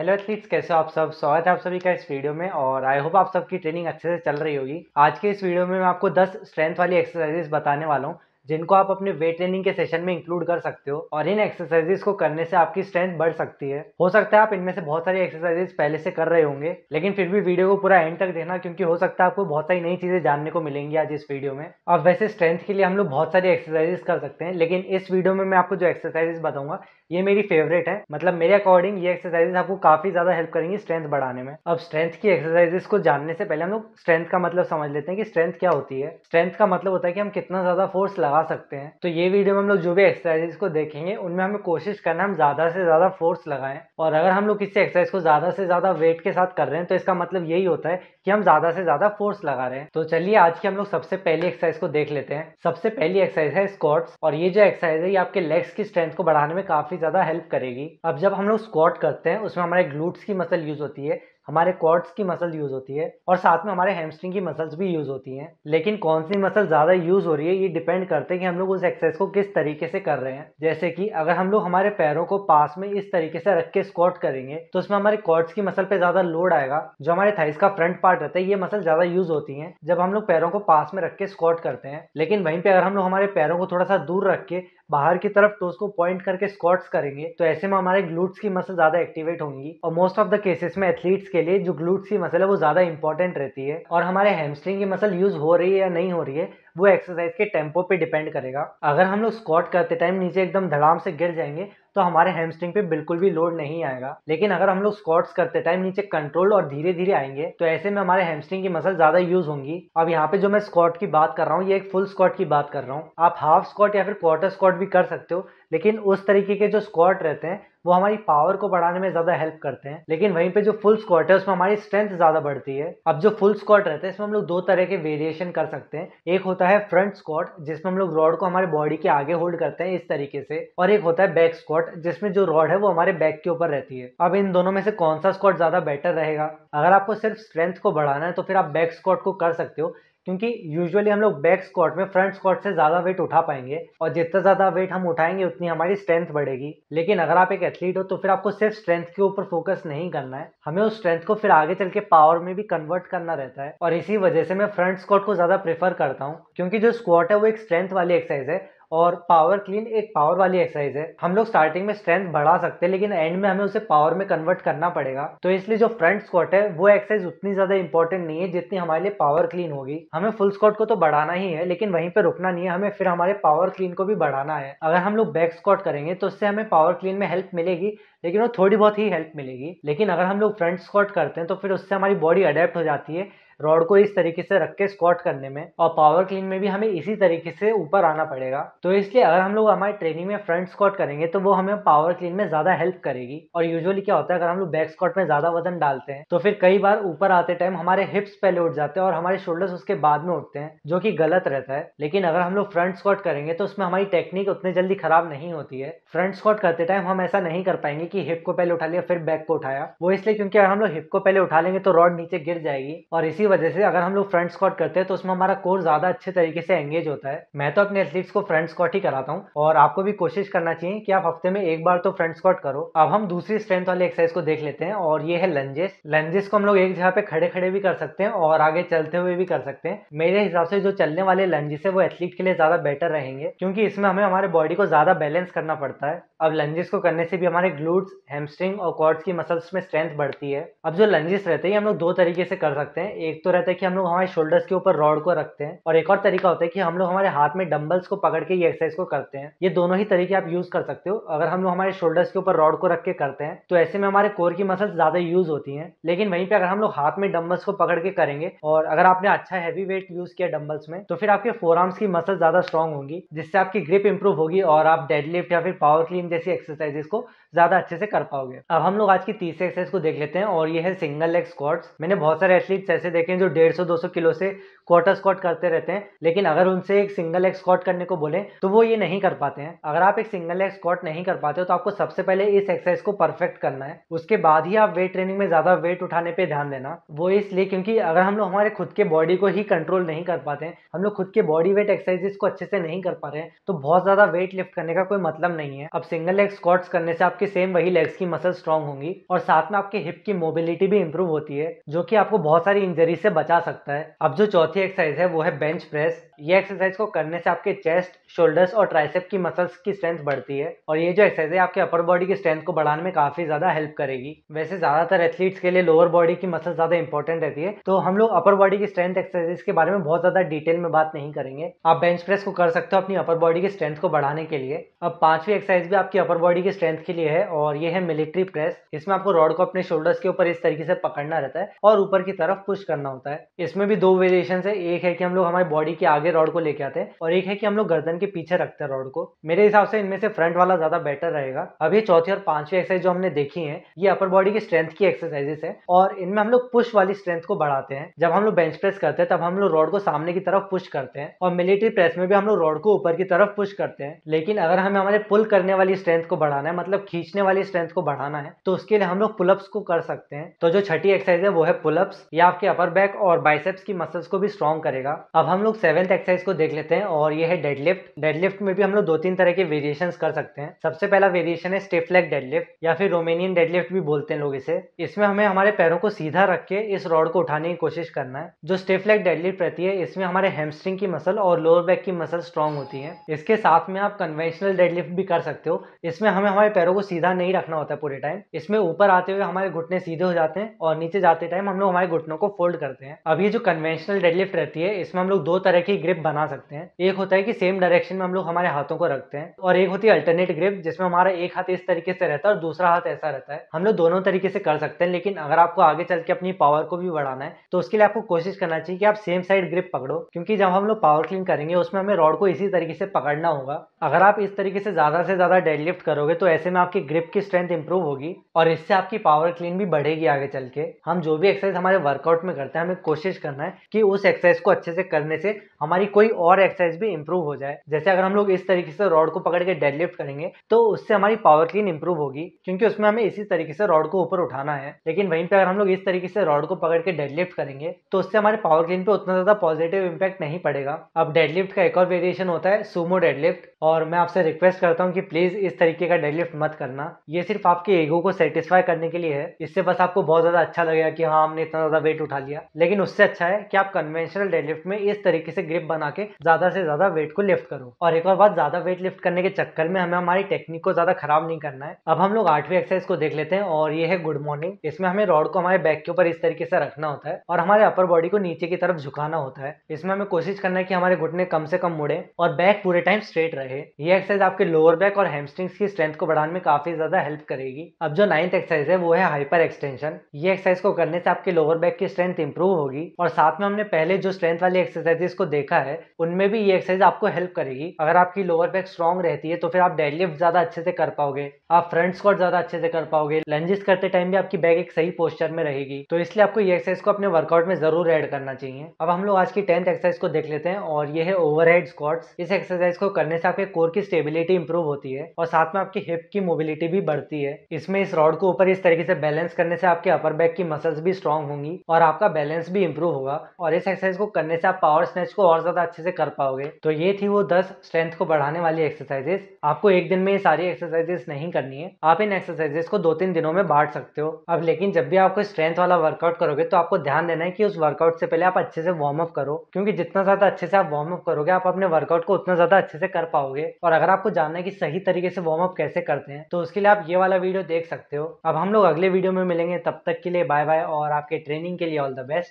hello athletes कैसे हो आप सब स्वागत है आप सभी का इस वीडियो में और आई होप आप सबकी ट्रेनिंग अच्छे से चल रही होगी आज के इस वीडियो में मैं आपको 10 स्ट्रेंथ वाली एक्सरसाइजेस बताने वाला हूँ जिनको आप अपने वेट ट्रेनिंग के सेशन में इंक्लूड कर सकते हो और इन एक्सरसाइजेस को करने से आपकी स्ट्रेंथ बढ़ सकती है हो सकता है आप इनमें से बहुत सारी एक्सरसाइजेस पहले से कर रहे होंगे लेकिन फिर भी वीडियो को पूरा एंड तक देखना क्योंकि हो सकता है आपको बहुत सारी नई चीजें जानने को मिलेंगी आज इस वीडियो में और वैसे स्ट्रेंथ के लिए हम लोग बहुत सारी एक्सरसाइजेस कर सकते हैं लेकिन इस वीडियो में मैं आपको जो एक्सरसाइजेस बताऊंगा ये मेरी फेवरेट है मतलब मेरे अकॉर्डिंग ये एक्सरसाइजेस आपको काफी ज्यादा हेल्प करेंगी स्ट्रेंथ बढ़ाने में अब स्ट्रेंथ की एक्सरसाइजेस को जानने से पहले हम लोग स्ट्रेंथ का मतलब समझ लेते हैं कि स्ट्रेंथ क्या होती है स्ट्रेंथ का मतलब होता है कि हम कितना ज्यादा फोर्स ला लगा सकते हैं तो ये वीडियो में हम लोग जो भी एक्सरसाइजेस को देखेंगे उनमें हमें कोशिश करना हम ज़्यादा से ज़्यादा फोर्स लगाएं और अगर हम लोग किसी एक्सरसाइज को ज़्यादा से ज़्यादा वेट के साथ कर रहे हैं तो इसका मतलब यही होता है कि हम ज़्यादा से ज़्यादा फोर्स लगा रहे हैं तो चलिए आज की हम लोग सबसे पहली एक्सरसाइज को देख लेते हैं सबसे पहली एक्सरसाइज है स्कॉट्स और ये जो एक्सरसाइज है ये आपके लेग्स की स्ट्रेंथ को बढ़ाने में काफ़ी ज़्यादा हेल्प करेगी अब जब हम लोग स्कॉट करते हैं उसमें हमारे ग्लूट्स की मसल यूज़ होती है हमारे क्वाड्स की मसल यूज होती है और साथ में हमारे हेमस्ट्रिंग की मसल्स भी यूज होती हैं लेकिन कौन सी मसल ज्यादा यूज हो रही है ये डिपेंड करते हैं कि हम लोग उस एक्सरसाइज को किस तरीके से कर रहे हैं जैसे कि अगर हम लोग हमारे पैरों को पास में इस तरीके से रख के स्कॉट करेंगे तो उसमें हमारे क्वाड्स की मसल पे ज्यादा लोड आएगा जो हमारे थाइस का फ्रंट पार्ट रहता है ये मसल ज्यादा यूज होती है जब हम लोग पैरों को पास में रख के स्कॉट करते हैं लेकिन वहीं पे अगर हम लोग हमारे पैरों को थोड़ा सा दूर रख के बाहर की तरफ टोस को पॉइंट करके स्क्वाट्स करेंगे तो ऐसे में हमारे ग्लूट्स की मसल ज्यादा एक्टिवेट होंगी और मोस्ट ऑफ द केसेस में एथलीट्स के लिए जो ग्लूट्स की मसल है वो ज्यादा इंपॉर्टेंट रहती है और हमारे हेमस्ट्रिंग की मसल यूज हो रही है या नहीं हो रही है वो एक्सरसाइज के टेम्पो पे डिपेंड करेगा अगर हम लोग स्क्वाट करते टाइम नीचे एकदम धड़ाम से गिर जाएंगे तो हमारे हेमस्ट्रिंग पे बिल्कुल भी लोड नहीं आएगा लेकिन अगर हम लोग स्कॉट्स करते टाइम नीचे कंट्रोल और धीरे धीरे आएंगे तो ऐसे में हमारे हेमस्ट्रिंग की मसल ज्यादा यूज होंगी अब यहाँ पे जो मैं स्कॉट की बात कर रहा हूँ ये एक फुल स्कॉट की बात कर रहा हूँ आप हाफ स्कॉट या फिर क्वार्टर स्कॉट भी कर सकते हो लेकिन उस तरीके के जो स्क्वाट रहते हैं वो हमारी पावर को बढ़ाने में ज्यादा हेल्प करते हैं लेकिन वहीं पे जो फुल स्क्वाट है उसमें हमारी स्ट्रेंथ ज्यादा बढ़ती है अब जो फुल स्क्वाट रहता है इसमें हम लोग दो तरह के वेरिएशन कर सकते हैं एक होता है फ्रंट स्क्वाट जिसमें हम लोग रॉड को हमारे बॉडी के आगे होल्ड करते हैं इस तरीके से और एक होता है बैक स्क्वाट जिसमें जो रॉड है वो हमारे बैक के ऊपर रहती है अब इन दोनों में से कौन सा स्क्वाट ज्यादा बेटर रहेगा अगर आपको सिर्फ स्ट्रेंथ को बढ़ाना है तो फिर आप बैक स्क्वाट को कर सकते हो क्योंकि यूजुअली हम लोग बैक स्क्वाट में फ्रंट स्क्वाट से ज़्यादा वेट उठा पाएंगे और जितना ज़्यादा वेट हम उठाएंगे उतनी हमारी स्ट्रेंथ बढ़ेगी लेकिन अगर आप एक एथलीट हो तो फिर आपको सिर्फ स्ट्रेंथ के ऊपर फोकस नहीं करना है हमें उस स्ट्रेंथ को फिर आगे चल के पावर में भी कन्वर्ट करना रहता है और इसी वजह से मैं फ्रंट स्क्वाट को ज़्यादा प्रेफर करता हूँ क्योंकि जो स्क्वाट है वो एक स्ट्रेंथ वाली एक्सरसाइज है और पावर क्लीन एक पावर वाली एक्सरसाइज है हम लोग स्टार्टिंग में स्ट्रेंथ बढ़ा सकते हैं लेकिन एंड में हमें उसे पावर में कन्वर्ट करना पड़ेगा तो इसलिए जो फ्रंट स्क्वाट है वो एक्सरसाइज उतनी ज्यादा इंपॉर्टेंट नहीं है जितनी हमारे लिए पावर क्लीन होगी हमें फुल स्कॉट को तो बढ़ाना ही है लेकिन वहीं पर रुकना नहीं है हमें फिर हमारे पावर क्लीन को भी बढ़ाना है अगर हम लोग बैक स्क्वाट करेंगे तो उससे हमें पावर क्लीन में हेल्प मिलेगी लेकिन वो थोड़ी बहुत ही हेल्प मिलेगी लेकिन अगर हम लोग फ्रंट स्कॉट करते हैं तो फिर उससे हमारी बॉडी अडेप्ट हो जाती है रॉड को इस तरीके से रख के स्कॉट करने में और पावर क्लीन में भी हमें इसी तरीके से ऊपर आना पड़ेगा तो इसलिए अगर हम लोग हमारे ट्रेनिंग में फ्रंट स्कॉट करेंगे तो वो हमें पावर क्लीन में ज्यादा हेल्प करेगी और यूजुअली क्या होता है अगर हम लोग बैक स्कॉट में ज्यादा वजन डालते हैं तो फिर कई बार ऊपर आते टाइम हमारे हिप्स पहले उठ जाते हैं और हमारे शोल्डर्स उसके बाद में उठते हैं जो की गलत रहता है लेकिन अगर हम लोग फ्रंट स्कॉट करेंगे तो उसमें हमारी टेक्निक उतनी जल्दी खराब नहीं होती है फ्रंट स्कॉट करते टाइम हम ऐसा नहीं कर पाएंगे कि हिप को पहले उठा लिया फिर बैक को उठाया वो इसलिए क्योंकि अगर हम लोग हिप को पहले उठा लेंगे तो रॉड नीचे गिर जाएगी और इसी वजह से अगर हम लोग फ्रंट स्कॉट करते हैं तो उसमें हमारा कोर ज्यादा अच्छे तरीके से एंगेज होता है मैं तो अपने एथलीट्स को फ्रंट स्कॉट ही कराता हूँ और आपको भी कोशिश करना चाहिए कि आप हफ्ते में एक बार तो फ्रंट स्कॉट करो अब हम दूसरी स्ट्रेंथ वाली एक्सरसाइज को देख लेते हैं और ये है लंजेस लंजेस को हम लोग एक जगह पे खड़े खड़े भी कर सकते हैं और आगे चलते हुए भी कर सकते हैं मेरे हिसाब से जो चलने वाले लंजेस है वो एथलीट के लिए ज्यादा बेटर रहेंगे क्योंकि इसमें हमें हमारे बॉडी को ज्यादा बैलेंस करना पड़ता है अब लंजेस को करने से भी हमारे ग्लूट्स हेमस्ट्रिंग और कॉर्ड्स की मसल्स में स्ट्रेंथ बढ़ती है अब जो लंजेस रहते हैं हम लोग दो तरीके से कर सकते हैं एक तो रहता है कि हम लोग हमारे शोल्डर्स के ऊपर रॉड को रखते हैं और एक और तरीका होता है कि हम लोग हमारे हाथ में डंबल्स को पकड़ के ये एक्सरसाइज को करते हैं ये दोनों ही तरीके आप यूज कर सकते हो अगर हम लोग हमारे शोल्डर्स के ऊपर रॉड को रख के करते हैं तो ऐसे में हमारे कोर की मसल ज्यादा यूज होती है लेकिन वहीं पर अगर हम लोग हाथ में डम्बल्स को पकड़ के करेंगे और अगर आपने अच्छा हैवी वेट यूज किया डम्बल्स में तो फिर आपके फोर आर्म्स की मसल ज्यादा स्ट्रॉन्ग होंगी जिससे आपकी ग्रिप इंप्रूव होगी और आप डेडलिफ्ट या फिर पावर क्लीन जैसी एक्सरसाइजेस को ज्यादा अच्छे से कर पाओगे अब हम लोग आज की तीसरे एक्सरसाइज को देख लेते हैं और ये है सिंगल लेग स्क्वाट्स मैंने बहुत सारे एथलीट्स ऐसे देखे हैं जो डेढ़ सौ दो सौ किलो से क्वार्टर स्क्वाट करते रहते हैं लेकिन अगर उनसे एक सिंगल लेग स्क्वाट करने को बोले तो वो ये नहीं कर पाते हैं अगर आप एक सिंगल लेग स्क्वाट नहीं कर पाते हो तो आपको सबसे पहले इस एक्सरसाइज को परफेक्ट करना है उसके बाद ही आप वेट ट्रेनिंग में ज्यादा वेट उठाने पर ध्यान देना वो इसलिए क्योंकि अगर हम लोग हमारे खुद के बॉडी को ही कंट्रोल नहीं कर पाते हैं हम लोग खुद के बॉडी वेट एक्सरसाइजेस को अच्छे से नहीं कर पा रहे हैं तो बहुत ज्यादा वेट लिफ्ट करने का कोई मतलब नहीं है अब सिंगल लेग स्क्वाट्स करने से आप आपके सेम वही लेग्स की मसल स्ट्रांग होंगी और साथ में आपके हिप की मोबिलिटी भी इंप्रूव होती है जो कि आपको बहुत सारी इंजरी से बचा सकता है अब जो चौथी एक्सरसाइज है वो है बेंच प्रेस ये एक्सरसाइज को करने से आपके चेस्ट शोल्डर्स और ट्राइसेप की मसल्स की स्ट्रेंथ बढ़ती है और ये जो एक्सरसाइज है आपके अपर बॉडी की स्ट्रेंथ को बढ़ाने में काफी ज्यादा हेल्प करेगी वैसे ज्यादातर एथलीट्स के लिए लोअर बॉडी की मसल ज्यादा इंपॉर्टेंट रहती है तो हम लोग अपर बॉडी की स्ट्रेंथ एक्सरसाइज के बारे में बहुत ज्यादा डिटेल में बात नहीं करेंगे आप बेंच प्रेस को कर सकते हो अपनी अपर बॉडी की स्ट्रेंथ को बढ़ाने के लिए अब पांचवी एक्सरसाइज भी आपकी अपर बॉडी की स्ट्रेंथ के लिए है और ये है मिलिट्री प्रेस इसमें आपको रॉड को अपने शोल्डर्स के ऊपर इस तरीके से पकड़ना रहता है और ऊपर की तरफ पुश करना होता है इसमें भी दो वेरिएशन है एक है कि हम लोग हमारी बॉडी के आगे रॉड को लेके आते हैं और एक है कि हम लोग गर्दन के पीछे रखते हैं रॉड को मेरे हिसाब से इनमें से फ्रंट वाला ज्यादा बेटर रहेगा अब ये चौथी और पांचवी एक्सरसाइज जो हमने देखी है ये अपर बॉडी की स्ट्रेंथ की एक्सरसाइजेस है और इनमें हम लोग पुश वाली स्ट्रेंथ को बढ़ाते हैं जब हम लोग बेंच प्रेस करते हैं तब हम लोग रॉड को सामने की तरफ पुश करते हैं और मिलिट्री प्रेस में भी हम लोग रॉड को ऊपर की तरफ पुश करते हैं लेकिन अगर हमें हमारे पुल करने वाली स्ट्रेंथ को बढ़ाना है मतलब खींच खींचने वाली स्ट्रेंथ को बढ़ाना है तो उसके लिए हम लोग पुलअप्स को कर सकते हैं तो जो छठी एक्सरसाइज है वो है पुलअप्स ये आपके अपर बैक और बाइसेप्स की मसल्स को भी स्ट्रॉन्ग करेगा अब हम लोग सेवेंथ एक्सरसाइज को देख लेते हैं और ये है डेडलिफ्ट डेडलिफ्ट में भी हम लोग दो तीन तरह के वेरिएशन कर सकते हैं सबसे पहला वेरिएशन है स्टेफ लेग डेडलिफ्ट या फिर रोमेनियन डेडलिफ्ट भी बोलते हैं लोग इसे इसमें हमें हमारे पैरों को सीधा रख के इस रॉड को उठाने की कोशिश करना है जो स्टेफ लेग डेडलिफ्ट रहती है इसमें हमारे हेमस्ट्रिंग की मसल और लोअर बैक की मसल स्ट्रॉन्ग होती है इसके साथ में आप कन्वेंशनल डेडलिफ्ट भी कर सकते हो इसमें हमें हमारे पैरों को सीधा नहीं रखना होता है पूरे टाइम इसमें ऊपर आते हुए हमारे घुटने सीधे हो जाते हैं और नीचे जाते टाइम हम लोग हमारे घुटनों को फोल्ड करते हैं अब ये जो कन्वेंशनल डेडलिफ्ट रहती है इसमें हम लोग दो तरह की ग्रिप बना सकते हैं एक होता है कि सेम डायरेक्शन में हम लोग हमारे हाथों को रखते हैं और एक होती है अल्टरनेट ग्रिप जिसमें हमारा एक हाथ इस तरीके से रहता है और दूसरा हाथ ऐसा रहता है हम लोग दोनों तरीके से कर सकते हैं लेकिन अगर आपको आगे चल के अपनी पावर को भी बढ़ाना है तो उसके लिए आपको कोशिश करना चाहिए कि आप सेम साइड ग्रिप पकड़ो क्योंकि जब हम लोग पावर क्लीन करेंगे उसमें हमें रॉड को इसी तरीके से पकड़ना होगा अगर आप इस तरीके से ज्यादा से ज्यादा डेडलिफ्ट करोगे तो ऐसे में आपकी आपकी ग्रिप की स्ट्रेंथ इंप्रूव होगी और इससे आपकी पावर क्लीन भी बढ़ेगी आगे चल के हम जो भी एक्सरसाइज हमारे वर्कआउट में करते हैं हमें कोशिश करना है कि उस एक्सरसाइज को अच्छे से करने से हमारी कोई और एक्सरसाइज भी इंप्रूव हो जाए जैसे अगर हम लोग इस तरीके से रॉड को पकड़ के डेडलिफ्ट करेंगे तो उससे हमारी पावर क्लीन इंप्रूव होगी क्योंकि उसमें हमें इसी तरीके से रॉड को ऊपर उठाना है लेकिन वहीं पर अगर हम लोग इस तरीके से रॉड को पकड़ के डेडलिफ्ट करेंगे तो उससे हमारे पावर क्लीन पे उतना ज्यादा पॉजिटिव इंपैक्ट नहीं पड़ेगा अब डेडलिफ्ट का एक और वेरिएशन होता है सुमो डेडलिफ्ट और मैं आपसे रिक्वेस्ट करता हूँ कि प्लीज इस तरीके का डेडलिफ्ट मत कर करना ये सिर्फ आपके ईगो को सेटिस्फाई करने के लिए है इससे बस आपको बहुत ज्यादा अच्छा लगेगा कि हाँ हमने इतना ज्यादा वेट उठा लिया लेकिन उससे अच्छा है कि आप कन्वेंशनल डेडलिफ्ट में इस तरीके से ग्रिप बना के ज्यादा से ज्यादा वेट को लिफ्ट करो और एक और बात ज्यादा वेट लिफ्ट करने के चक्कर में हमें हमारी टेक्निक को ज्यादा खराब नहीं करना है अब हम लोग आठवीं एक्सरसाइज को देख लेते हैं और ये है गुड मॉर्निंग इसमें हमें रॉड को हमारे बैक के ऊपर इस तरीके से रखना होता है और हमारे अपर बॉडी को नीचे की तरफ झुकाना होता है इसमें हमें कोशिश करना है कि हमारे घुटने कम से कम मुड़े और बैक पूरे टाइम स्ट्रेट रहे ये एक्सरसाइज आपके लोअर बैक और हेमस्ट्रिंग्स की स्ट्रेंथ को बढ़ाने में काफी ज्यादा हेल्प करेगी अब जो नाइन्थ एक्सरसाइज है वो है हाइपर एक्सटेंशन ये एक्सरसाइज को करने से आपके लोअर बैक की स्ट्रेंथ इंप्रूव होगी और साथ में हमने पहले जो स्ट्रेंथ वाली एक्सरसाइजेस को देखा है उनमें भी ये एक्सरसाइज आपको हेल्प करेगी अगर आपकी लोअर बैक स्ट्रॉन्ग रहती है तो फिर आप डेडलिफ्ट ज्यादा अच्छे से कर पाओगे आप फ्रंट स्कॉट ज्यादा अच्छे से कर पाओगे लंजेस करते टाइम भी आपकी बैक एक सही पोस्चर में रहेगी तो इसलिए आपको ये एक्सरसाइज को अपने वर्कआउट में जरूर एड करना चाहिए अब हम लोग आज की टेंथ एक्सरसाइज को देख लेते हैं और ये है ओवरहेड स्क्वाट्स इस एक्सरसाइज को करने से आपके कोर की स्टेबिलिटी इंप्रूव होती है और साथ में आपकी हिप की मूवमेंट मोबिलिटी भी बढ़ती है इसमें इस रॉड को ऊपर इस तरीके से बैलेंस करने से आपके अपर बैक की मसल्स भी स्ट्रांग होंगी और आपका बैलेंस भी इंप्रूव होगा और इस एक्सरसाइज को करने से आप पावर स्नेच को और ज्यादा अच्छे से कर पाओगे तो ये थी वो दस स्ट्रेंथ को बढ़ाने वाली एक्सरसाइजेस आपको एक दिन में ये सारी एक्सरसाइजेस नहीं करनी है आप इन एक्सरसाइजेस को दो तीन दिनों में बांट सकते हो अब लेकिन जब भी आपको स्ट्रेंथ वाला वर्कआउट करोगे तो आपको ध्यान देना है कि उस वर्कआउट से पहले आप अच्छे से वार्म अप करो क्योंकि जितना ज्यादा अच्छे से आप वार्म अप करोगे आप अपने वर्कआउट को उतना ज्यादा अच्छे से कर पाओगे और अगर आपको जानना है कि सही तरीके से वार्म अप कैसे करते हैं तो उसके लिए आप ये वाला वीडियो देख सकते हो अब हम लोग अगले वीडियो में मिलेंगे तब तक के लिए बाय बाय और आपके ट्रेनिंग के लिए ऑल द बेस्ट